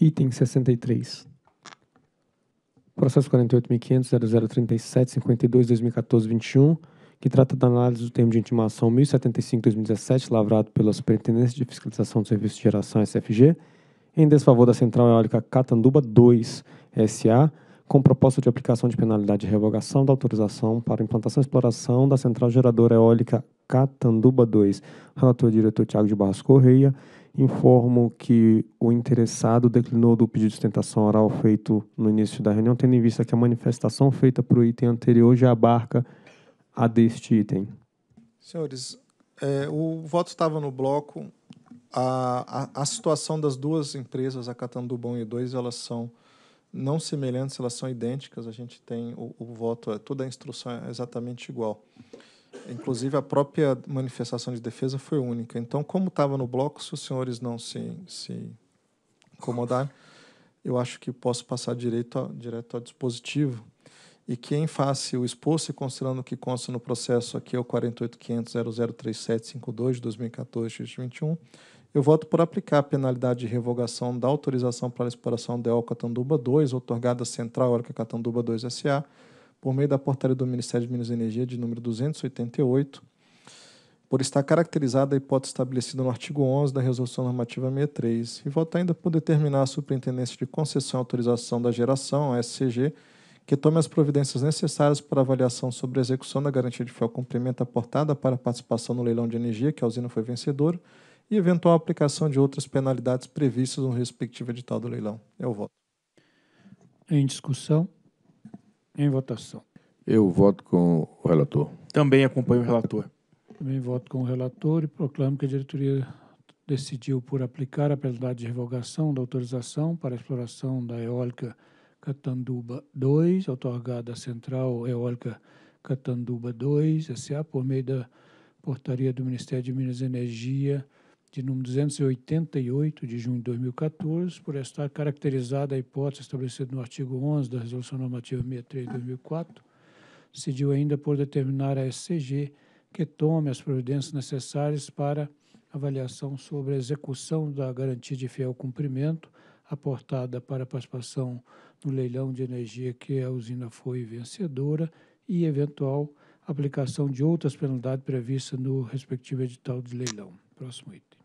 Item 63. Processo 48.500.0037.52.2014.21, que trata da análise do termo de intimação 1075-2017, lavrado pela Superintendência de Fiscalização do Serviço de Geração SFG, em desfavor da Central Eólica Catanduba 2 SA, com proposta de aplicação de penalidade de revogação da autorização para implantação e exploração da central geradora eólica Catanduba 2. Relator é diretor Tiago de Barros Correia, informo que o interessado declinou do pedido de sustentação oral feito no início da reunião, tendo em vista que a manifestação feita para o item anterior já abarca a deste item. Senhores, é, o voto estava no bloco. A, a, a, situação das duas empresas, a Catanduba 1 e 2, elas são não semelhantes, elas são idênticas, a gente tem o, o voto, é, toda a instrução é exatamente igual. Inclusive, a própria manifestação de defesa foi única. Então, como estava no bloco, se os senhores não se, se incomodarem, eu acho que posso passar direito ao, direto ao dispositivo. E que, em face o exposto, e considerando o que consta no processo aqui, é o 48.500.003752 de 2014, 2021, eu voto por aplicar a penalidade de revogação da autorização para a exploração da Catanduba 2, otorgada à Central Eólica é Catanduba 2 SA, por meio da portaria do Ministério de Minas e Energia de número 288, por estar caracterizada a hipótese estabelecida no artigo 11 da Resolução Normativa 63, e voto ainda por determinar a Superintendência de Concessão e Autorização da Geração, a SCG, que tome as providências necessárias para avaliação sobre a execução da garantia de fiel cumprimento aportada para a participação no leilão de energia, que a usina foi vencedora, e eventual aplicação de outras penalidades previstas no respectivo edital do leilão. é o voto. Em discussão? Em votação. Eu voto com o relator. Também acompanho o relator. Também voto com o relator e proclamo que a diretoria decidiu por aplicar a penalidade de revogação da autorização para exploração da eólica Catanduba 2, otorgada à Central Eólica Catanduba 2 SA, por meio da portaria do Ministério de Minas e Energia de número 288, de junho de 2014, por estar caracterizada a hipótese estabelecida no artigo 11 da Resolução Normativa 63 de 2004, decidiu ainda por determinar à SCG que tome as providências necessárias para avaliação sobre a execução da garantia de fiel cumprimento aportada para participação no leilão de energia que a usina foi vencedora e eventual aplicação de outras penalidades previstas no respectivo edital de leilão. Próximo item.